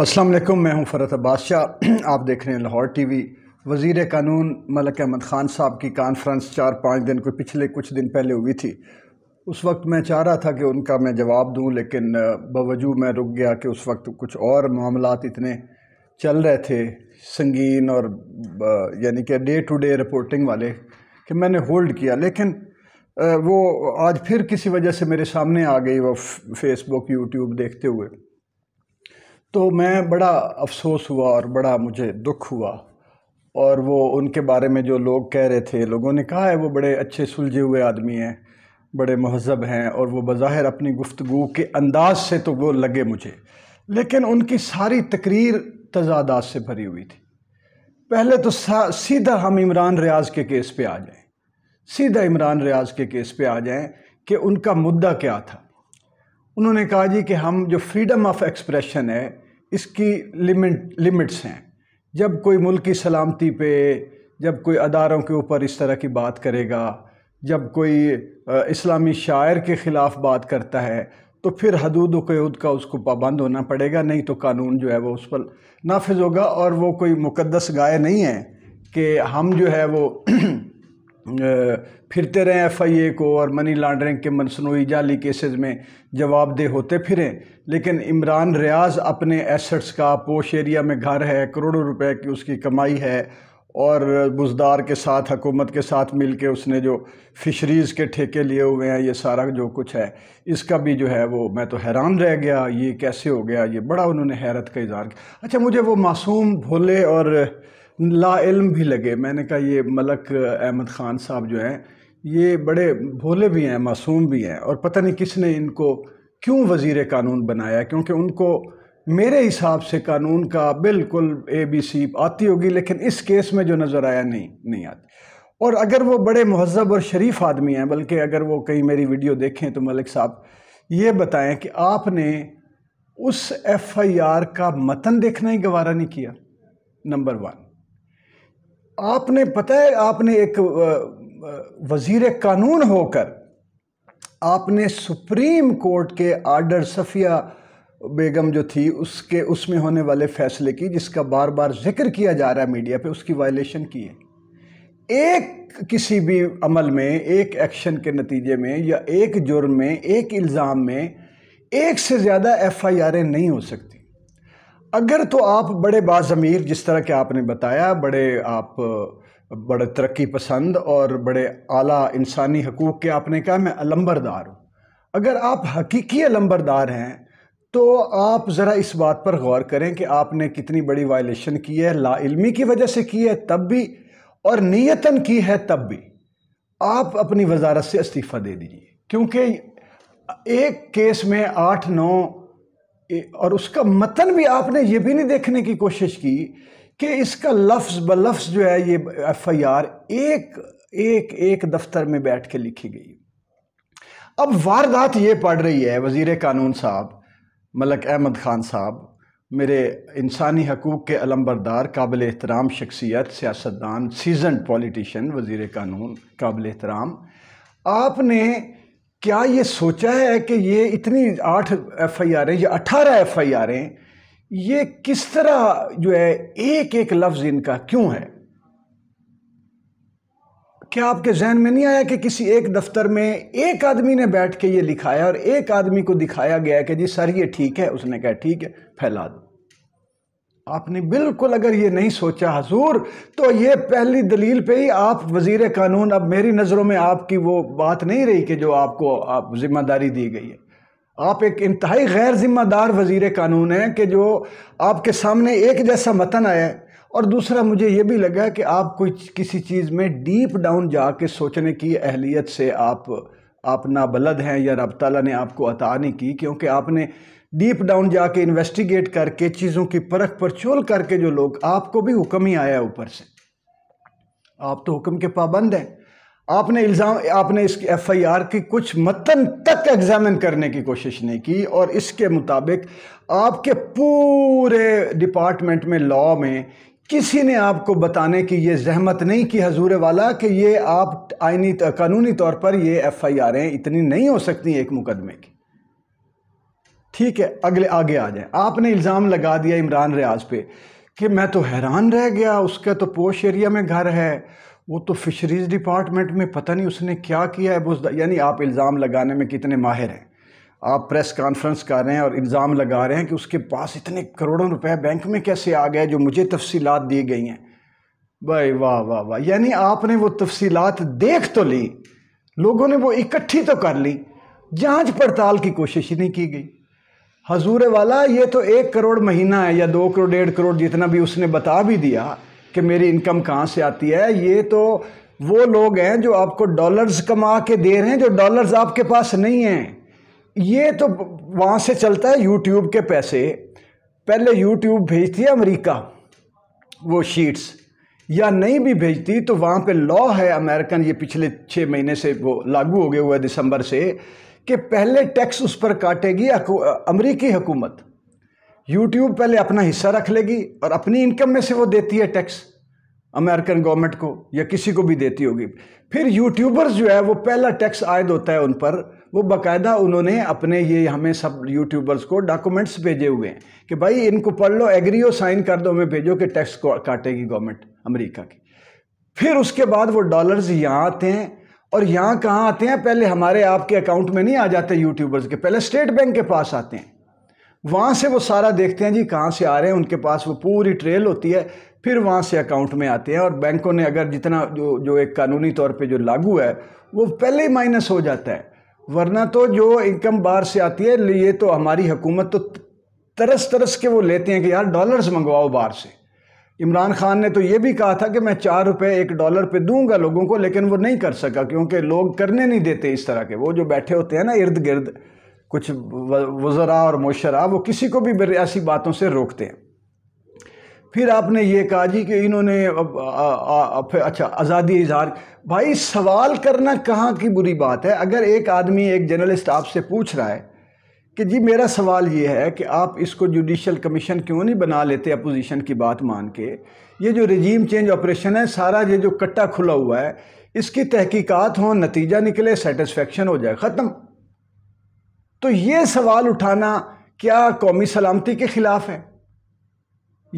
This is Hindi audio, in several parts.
असलम मैं हूं फ़रत बादशाह आप देख रहे हैं लाहौर टीवी वज़ी कानून मलक अहमद ख़ान साहब की कॉन्फ्रेंस चार पाँच दिन को पिछले कुछ दिन पहले हुई थी उस वक्त मैं चाह रहा था कि उनका मैं जवाब दूं लेकिन बावजूद मैं रुक गया कि उस वक्त कुछ और मामला इतने चल रहे थे संगीन और यानी कि डे टू डे रिपोर्टिंग वाले कि मैंने होल्ड किया लेकिन वो आज फिर किसी वजह से मेरे सामने आ गई वो फेसबुक यूट्यूब देखते हुए तो मैं बड़ा अफसोस हुआ और बड़ा मुझे दुख हुआ और वो उनके बारे में जो लोग कह रहे थे लोगों ने कहा है वो बड़े अच्छे सुलझे हुए आदमी हैं बड़े महजब हैं और वो बज़ाहिर अपनी गुफ्तगु के अंदाज से तो वो लगे मुझे लेकिन उनकी सारी तकरीर तजादात से भरी हुई थी पहले तो सीधा हम इमरान रियाज के केस पे आ जाएं सीधा इमरान रियाज के केस पे आ जाएं कि उनका मुद्दा क्या था उन्होंने कहा जी कि हम जो फ्रीडम ऑफ एक्सप्रेशन है इसकी लिमिट लिमिट्स हैं जब कोई मुल्क की सलामती पे जब कोई अदारों के ऊपर इस तरह की बात करेगा जब कोई इस्लामी शायर के ख़िलाफ़ बात करता है तो फिर हदूद क़यूद का उसको पाबंद होना पड़ेगा नहीं तो कानून जो है वो उस पर नाफिज होगा और वो कोई मुकदस गाय नहीं है कि हम जो है वो फिरते रहें एफआईए को और मनी लॉन्ड्रिंग के मनसनोई जाली केसेस में जवाबदेह होते फिरें लेकिन इमरान रियाज अपने एसेट्स का पोश एरिया में घर है करोड़ों रुपए की उसकी कमाई है और बुजदार के साथ हकूमत के साथ मिल के उसने जो फिशरीज़ के ठेके लिए हुए हैं ये सारा जो कुछ है इसका भी जो है वो मैं तो हैरान रह गया ये कैसे हो गया ये बड़ा उन्होंने हैरत का इजहार किया अच्छा मुझे वो मासूम भोले और लाइल्म भी लगे मैंने कहा ये मलक अहमद ख़ान साहब जो हैं ये बड़े भोले भी हैं मासूम भी हैं और पता नहीं किसने इनको क्यों वज़ी कानून बनाया क्योंकि उनको मेरे हिसाब से कानून का बिल्कुल ए बी सी आती होगी लेकिन इस केस में जो नज़र आया नहीं नहीं आती और अगर वो बड़े महजब और शरीफ आदमी हैं बल्कि अगर वो कहीं मेरी वीडियो देखें तो मलिक साहब ये बताएं कि आपने उस एफ आई आर का मतन देखना ही गवारा नहीं किया नंबर वन आपने पता है आपने एक वज़ीर कानून होकर आपने सुप्रीम कोर्ट के आर्डर सफ़िया बेगम जो थी उसके उसमें होने वाले फ़ैसले की जिसका बार बार जिक्र किया जा रहा है मीडिया पे उसकी वायलेशन की है एक किसी भी अमल में एक एक्शन के नतीजे में या एक जुर्म में एक इल्ज़ाम में एक से ज़्यादा एफ आई नहीं हो सकती अगर तो आप बड़े बाज़मीर जिस तरह के आपने बताया बड़े आप बड़े तरक्की पसंद और बड़े आला इंसानी हकूक़ के आपने कहा मैं अलम्बरदार हूँ अगर आप हकीकी अलम्बरदार हैं तो आप ज़रा इस बात पर गौर करें कि आपने कितनी बड़ी वायलेशन की है लाइलमी की वजह से की है तब भी और नियतन की है तब भी आप अपनी वजारत से इस्तीफ़ा दे दीजिए क्योंकि एक केस में आठ नौ और उसका मतन भी आपने ये भी नहीं देखने की कोशिश की कि इसका लफ्ज़ ब लफ्ज़ जो है ये एफ आई आर एक एक एक दफ्तर में बैठ के लिखी गई अब वारदात ये पढ़ रही है वज़ी कानून साहब मलक अहमद ख़ान साहब मेरे इंसानी हकूक़ के अलंबरदार काबिल एहतराम शख्सियत सियासतदान सीजन पॉलिटिशन वज़ी कानून काबिल एहतराम आपने क्या ये सोचा है कि ये इतनी आठ एफ आई आर या अठारह एफ आई आर ये किस तरह जो है एक एक लफ्ज़ इनका क्यों है क्या आपके जहन में नहीं आया कि किसी एक दफ्तर में एक आदमी ने बैठ के ये लिखाया और एक आदमी को दिखाया गया कि जी सर ये ठीक है उसने कहा ठीक है फैला दो आपने बिल्कुल अगर ये नहीं सोचा हजूर तो ये पहली दलील पे ही आप वजीर कानून अब मेरी नज़रों में आपकी वो बात नहीं रही कि जो आपको आप जिम्मेदारी दी गई है आप एक इंतहाई गैर जिम्मेदार वजीर कानून हैं कि जो आपके सामने एक जैसा मतन आया है और दूसरा मुझे ये भी लगा कि आप कोई किसी चीज़ में डीप डाउन जाके सोचने की अहलियत से आप आप नाबलद हैं या रब तला ने आपको अता नहीं की क्योंकि आपने डीप डाउन जाके इन्वेस्टिगेट करके चीज़ों की परख पर चोल करके जो लोग आपको भी हुक्म ही आया ऊपर से आप तो हुक्म के पाबंद हैं आपने इल्ज़ाम आपने आई एफआईआर की कुछ मतन तक एग्जामिन करने की कोशिश नहीं की और इसके मुताबिक आपके पूरे डिपार्टमेंट में लॉ में किसी ने आपको बताने की ये जहमत नहीं की हजूर वाला कि ये आप आइनी कानूनी तौर पर ये एफ आई आर इतनी नहीं हो सकती एक मुकदमे की ठीक है अगले आगे आ जाए आपने इल्ज़ाम लगा दिया इमरान रियाज पे कि मैं तो हैरान रह गया उसका तो पोश एरिया में घर है वो तो फिशरीज़ डिपार्टमेंट में पता नहीं उसने क्या किया है यानी आप इल्ज़ाम लगाने में कितने माहिर हैं आप प्रेस कॉन्फ्रेंस कर रहे हैं और इल्ज़ाम लगा रहे हैं कि उसके पास इतने करोड़ों रुपए बैंक में कैसे आ गए जो मुझे तफसीलात दी गई हैं भाई वाह वाह वाह यानी आपने वो तफसीलात देख तो ली लोगों ने वो इकट्ठी तो कर ली जांच पड़ताल की कोशिश ही नहीं की गई हजूर वाला ये तो एक करोड़ महीना है या दो करोड़ डेढ़ करोड़ जितना भी उसने बता भी दिया कि मेरी इनकम कहाँ से आती है ये तो वो लोग हैं जो आपको डॉलर्स कमा के दे रहे हैं जो डॉलर्स आपके पास नहीं हैं ये तो वहाँ से चलता है यूट्यूब के पैसे पहले यूट्यूब भेजती है अमरीका वो शीट्स या नहीं भी भेजती तो वहाँ पे लॉ है अमेरिकन ये पिछले छः महीने से वो लागू हो गया हुआ है दिसंबर से कि पहले टैक्स उस पर काटेगी अमरीकी हुकूमत यूट्यूब पहले अपना हिस्सा रख लेगी और अपनी इनकम में से वो देती है टैक्स अमेरिकन गवर्नमेंट को या किसी को भी देती होगी फिर यूट्यूबर्स जो है वो पहला टैक्स आयद होता है उन पर वो बाकायदा उन्होंने अपने ये हमें सब यूट्यूबर्स को डॉक्यूमेंट्स भेजे हुए हैं कि भाई इनको पढ़ लो एग्री हो साइन कर दो हमें भेजो कि टैक्स काटेगी गवर्नमेंट अमेरिका की फिर उसके बाद वो डॉलर्स यहाँ आते हैं और यहाँ कहाँ आते हैं पहले हमारे आपके अकाउंट में नहीं आ जाते यूट्यूबर्स के पहले स्टेट बैंक के पास आते हैं वहाँ से वो सारा देखते हैं जी कहाँ से आ रहे हैं उनके पास वो पूरी ट्रेल होती है फिर वहाँ से अकाउंट में आते हैं और बैंकों ने अगर जितना जो जो एक कानूनी तौर पे जो लागू है वो पहले ही माइनस हो जाता है वरना तो जो इनकम बाहर से आती है ये तो हमारी हुकूमत तो तरस तरस के वो लेते हैं कि यार डॉलर्स मंगवाओ बाहर से इमरान खान ने तो ये भी कहा था कि मैं चार रुपये एक डॉलर पे दूंगा लोगों को लेकिन वो नहीं कर सका क्योंकि लोग करने नहीं देते इस तरह के वो जो बैठे होते हैं ना इर्द गिर्द कुछ वज़रा और मशरा वो किसी को भी ऐसी बातों से रोकते हैं फिर आपने ये कहा जी कि इन्होंने अच्छा आज़ादी इजहार भाई सवाल करना कहाँ की बुरी बात है अगर एक आदमी एक जर्नलिस्ट आपसे पूछ रहा है कि जी मेरा सवाल ये है कि आप इसको जुडिशल कमीशन क्यों नहीं बना लेते अपोजिशन की बात मान के ये जो रिजीम चेंज ऑपरेशन है सारा ये जो कट्टा खुला हुआ है इसकी तहकीकात हो नतीजा निकले सेटिस्फेक्शन हो जाए ख़त्म तो ये सवाल उठाना क्या कौमी सलामती के ख़िलाफ़ है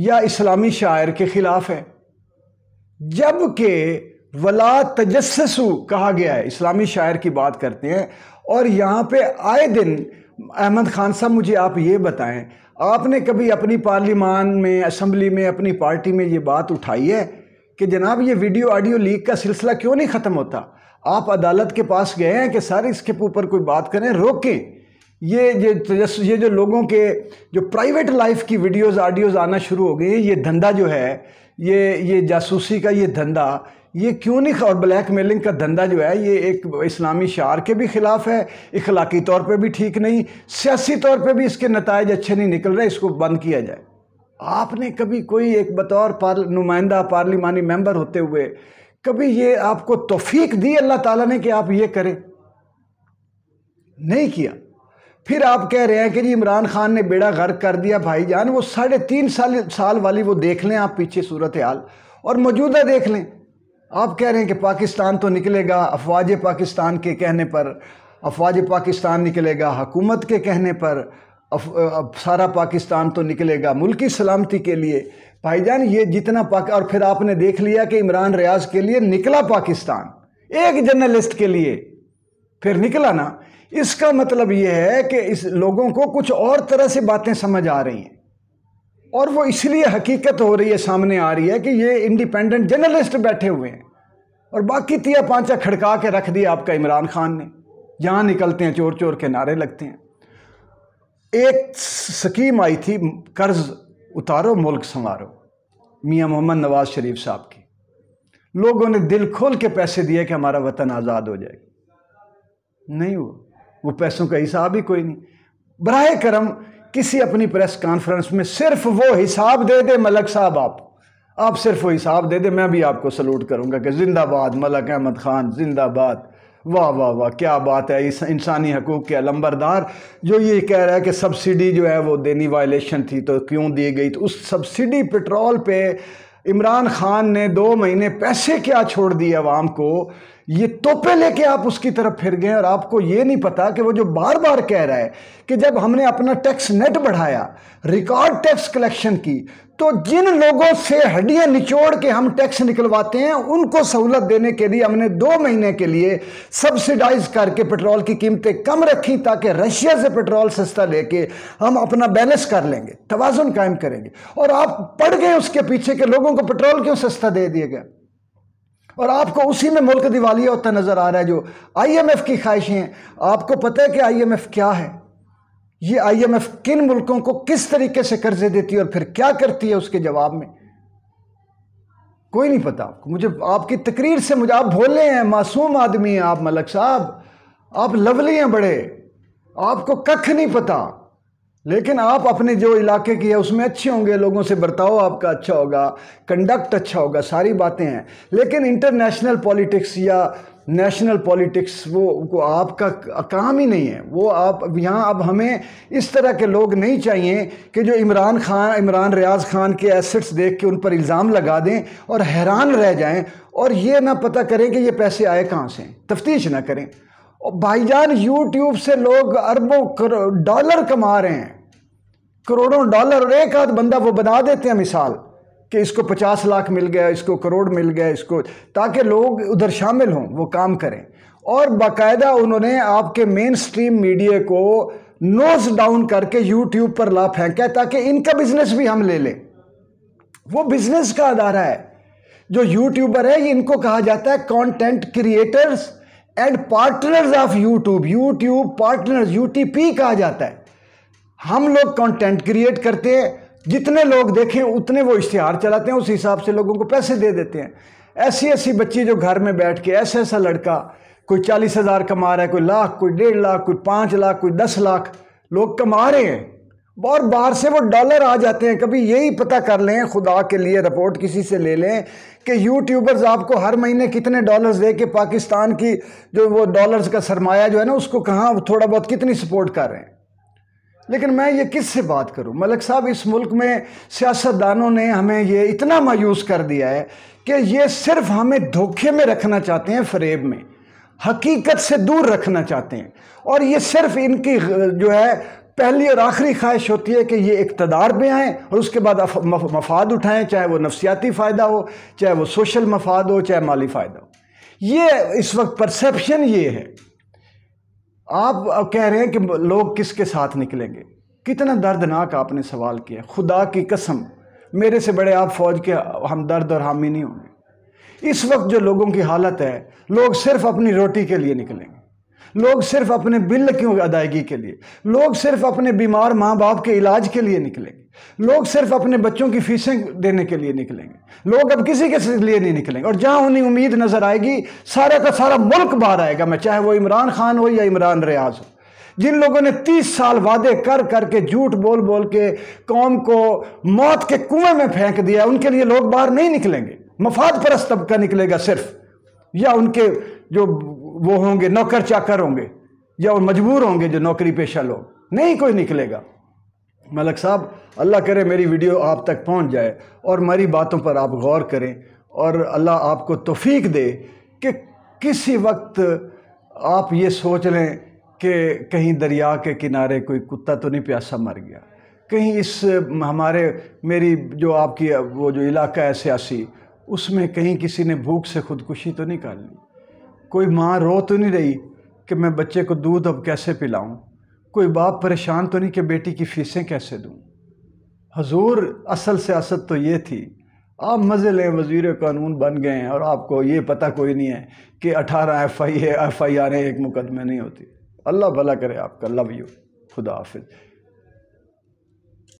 या इस्लामी शायर के ख़िलाफ़ है जबकि वला तजस्सू कहा गया है इस्लामी शायर की बात करते हैं और यहाँ पे आए दिन अहमद खान साहब मुझे आप ये बताएं आपने कभी अपनी पार्लियामान में असम्बली में अपनी पार्टी में ये बात उठाई है कि जनाब ये वीडियो ऑडियो लीक का सिलसिला क्यों नहीं ख़त्म होता आप अदालत के पास गए हैं कि सर इसके ऊपर कोई बात करें रोकें ये ये ये जो लोगों के जो प्राइवेट लाइफ की वीडियोस ऑडियोज़ आना शुरू हो गई ये धंधा जो है ये ये जासूसी का ये धंधा ये क्यों नहीं और ब्लैक मेलिंग का धंधा जो है ये एक इस्लामी शार के भी ख़िलाफ़ है इखलाकी तौर पे भी ठीक नहीं सियासी तौर पे भी इसके नतज अच्छे नहीं निकल रहे इसको बंद किया जाए आपने कभी कोई एक बतौर पार नुमाइंदा पार्लिमानी मेंबर होते हुए कभी ये आपको तोफीक दी अल्लाह ताला ने कि आप ये करें नहीं किया फिर आप कह रहे हैं कि जी इमरान खान ने बेड़ा गर्क कर दिया जान वो साढ़े तीन साल साल वाली वो देख लें आप पीछे सूरत हाल और मौजूदा देख लें आप कह रहे हैं कि पाकिस्तान तो निकलेगा अफवाज पाकिस्तान के कहने पर अफवाज पाकिस्तान निकलेगा हकूमत के कहने पर अफ, अफ, सारा पाकिस्तान तो निकलेगा मुल्की सलामती के लिए भाईजान ये जितना पाक और फिर आपने देख लिया कि इमरान रियाज के लिए निकला पाकिस्तान एक जर्नलिस्ट के लिए फिर निकला ना इसका मतलब ये है कि इस लोगों को कुछ और तरह से बातें समझ आ रही हैं और वो इसलिए हकीकत हो रही है सामने आ रही है कि ये इंडिपेंडेंट जर्नलिस्ट बैठे हुए हैं और बाकी तिया पांचा खड़का के रख दिया आपका इमरान खान ने यहाँ निकलते हैं चोर चोर के नारे लगते हैं एक स्कीम आई थी कर्ज उतारो मुल्क संवारो मियाँ मोहम्मद नवाज शरीफ साहब की लोगों ने दिल खोल के पैसे दिए कि हमारा वतन आज़ाद हो जाएगा नहीं वो वो पैसों का हिसाब ही कोई नहीं बरह करम किसी अपनी प्रेस कॉन्फ्रेंस में सिर्फ वो हिसाब दे दे मलक साहब आप आप सिर्फ वो हिसाब दे दे मैं भी आपको सलूट करूंगा कि जिंदाबाद मलक अहमद खान जिंदाबाद वाह वाह वाह क्या बात है इस इंसानी हकूक़ के अलंबरदार जो ये कह रहा है कि सब्सिडी जो है वो देनी वायलेशन थी तो क्यों दी गई तो उस सब्सिडी पेट्रोल पे इमरान खान ने दो महीने पैसे क्या छोड़ दिए आवाम को ये तोपे लेके आप उसकी तरफ फिर गए और आपको ये नहीं पता कि वो जो बार बार कह रहा है कि जब हमने अपना टैक्स नेट बढ़ाया रिकॉर्ड टैक्स कलेक्शन की तो जिन लोगों से हड्डियां निचोड़ के हम टैक्स निकलवाते हैं उनको सहूलत देने के लिए हमने दो महीने के लिए सब्सिडाइज करके पेट्रोल की कीमतें कम रखी ताकि रशिया से पेट्रोल सस्ता लेके हम अपना बैलेंस कर लेंगे तोज़ुन कायम करेंगे और आप पड़ गए उसके पीछे के लोगों को पेट्रोल क्यों सस्ता दे दिया गया और आपको उसी में मुल्क दिवालिया होता नज़र आ रहा है जो आईएमएफ की ख्वाहिशें हैं आपको पता है कि आईएमएफ क्या है ये आईएमएफ किन मुल्कों को किस तरीके से कर्जे देती है और फिर क्या करती है उसके जवाब में कोई नहीं पता आपको मुझे आपकी तकरीर से मुझे आप भोले हैं मासूम आदमी हैं आप मलक साहब आप लवली हैं बड़े आपको कख नहीं पता लेकिन आप अपने जो इलाके की है उसमें अच्छे होंगे लोगों से बर्ताव आपका अच्छा होगा कंडक्ट अच्छा होगा सारी बातें हैं लेकिन इंटरनेशनल पॉलिटिक्स या नेशनल पॉलिटिक्स वो को आपका काम ही नहीं है वो आप यहाँ अब हमें इस तरह के लोग नहीं चाहिए कि जो इमरान खान इमरान रियाज खान के एसेट्स देख के उन पर इल्ज़ाम लगा दें और हैरान रह जाएं और ये ना पता करें कि ये पैसे आए कहाँ से तफ्तीश ना करें और भाईजान यूट्यूब से लोग अरबों डॉलर कमा रहे हैं करोड़ों डॉलर और एक आध बंदा वो बना देते हैं मिसाल कि इसको पचास लाख मिल गया इसको करोड़ मिल गया इसको ताकि लोग उधर शामिल हों वो काम करें और बाकायदा उन्होंने आपके मेन स्ट्रीम मीडिया को नोज डाउन करके यूट्यूब पर ला फेंका ताकि इनका बिजनेस भी हम ले लें वो बिजनेस का अदारा है जो यूट्यूबर है इनको कहा जाता है content creators and partners of YouTube YouTube partners UTP कहा जाता है हम लोग कंटेंट क्रिएट करते हैं जितने लोग देखें उतने वो इश्तिहार चलाते हैं उस हिसाब से लोगों को पैसे दे देते हैं ऐसी ऐसी बच्ची जो घर में बैठ के ऐसा ऐसा लड़का कोई चालीस हज़ार कमा रहा है कोई लाख कोई डेढ़ लाख कोई पाँच लाख कोई दस लाख लोग कमा रहे हैं और बाहर से वो डॉलर आ जाते हैं कभी यही पता कर लें खुदा के लिए रिपोर्ट किसी से ले लें कि यूट्यूबर्स आपको हर महीने कितने डॉलर्स दे के पाकिस्तान की जो वो डॉलर्स का सरमाया जो है ना उसको कहाँ थोड़ा बहुत कितनी सपोर्ट कर रहे हैं लेकिन मैं ये किस से बात करूं मलिक साहब इस मुल्क में सियासतदानों ने हमें ये इतना मायूस कर दिया है कि ये सिर्फ हमें धोखे में रखना चाहते हैं फरेब में हकीकत से दूर रखना चाहते हैं और ये सिर्फ इनकी जो है पहली और आखिरी ख्वाहिश होती है कि ये इकतदार में आएँ और उसके बाद मफाद उठाएँ चाहे वो नफसियाती फ़ायदा हो चाहे वो सोशल मफाद हो चाहे माली फ़ायदा हो ये इस वक्त परसेप्शन ये है आप कह रहे हैं कि लोग किसके साथ निकलेंगे कितना दर्दनाक आपने सवाल किया खुदा की कसम मेरे से बड़े आप फौज के हम दर्द और हामी नहीं होंगे इस वक्त जो लोगों की हालत है लोग सिर्फ अपनी रोटी के लिए निकलेंगे लोग सिर्फ अपने बिल की अदायगी के लिए लोग सिर्फ अपने बीमार माँ बाप के इलाज के लिए निकलेंगे लोग सिर्फ अपने बच्चों की फीसें देने के लिए निकलेंगे लोग अब किसी के लिए नहीं निकलेंगे और जहाँ उन्हें उम्मीद नज़र आएगी सारा का सारा मुल्क बाहर आएगा मैं चाहे वो इमरान खान हो या इमरान रियाज हो जिन लोगों ने तीस साल वादे कर कर के झूठ बोल बोल के कौम को मौत के कुएं में फेंक दिया उनके लिए लोग बाहर नहीं निकलेंगे मफाद परस्त तबका निकलेगा सिर्फ या उनके जो वो होंगे नौकर चाकर होंगे या मजबूर होंगे जो नौकरी पेशा लोग नहीं कोई निकलेगा मलक साहब अल्लाह करे मेरी वीडियो आप तक पहुंच जाए और मेरी बातों पर आप गौर करें और अल्लाह आपको तोफीक दे कि किसी वक्त आप ये सोच लें कि कहीं दरिया के किनारे कोई कुत्ता तो नहीं प्यासा मर गया कहीं इस हमारे मेरी जो आपकी वो जो इलाका है सियासी उसमें कहीं किसी ने भूख से खुदकुशी तो नहीं कर ली कोई माँ रो तो नहीं रही कि मैं बच्चे को दूध अब कैसे पिलाऊं कोई बाप परेशान तो नहीं कि बेटी की फीसें कैसे दूं हजूर असल सियासत तो ये थी आप मज़े लें वजीर कानून बन गए हैं और आपको ये पता कोई नहीं है कि अठारह F I F I R एक मुकदमे नहीं होती अल्लाह भला करे आपका लव यू खुदा हाफिज़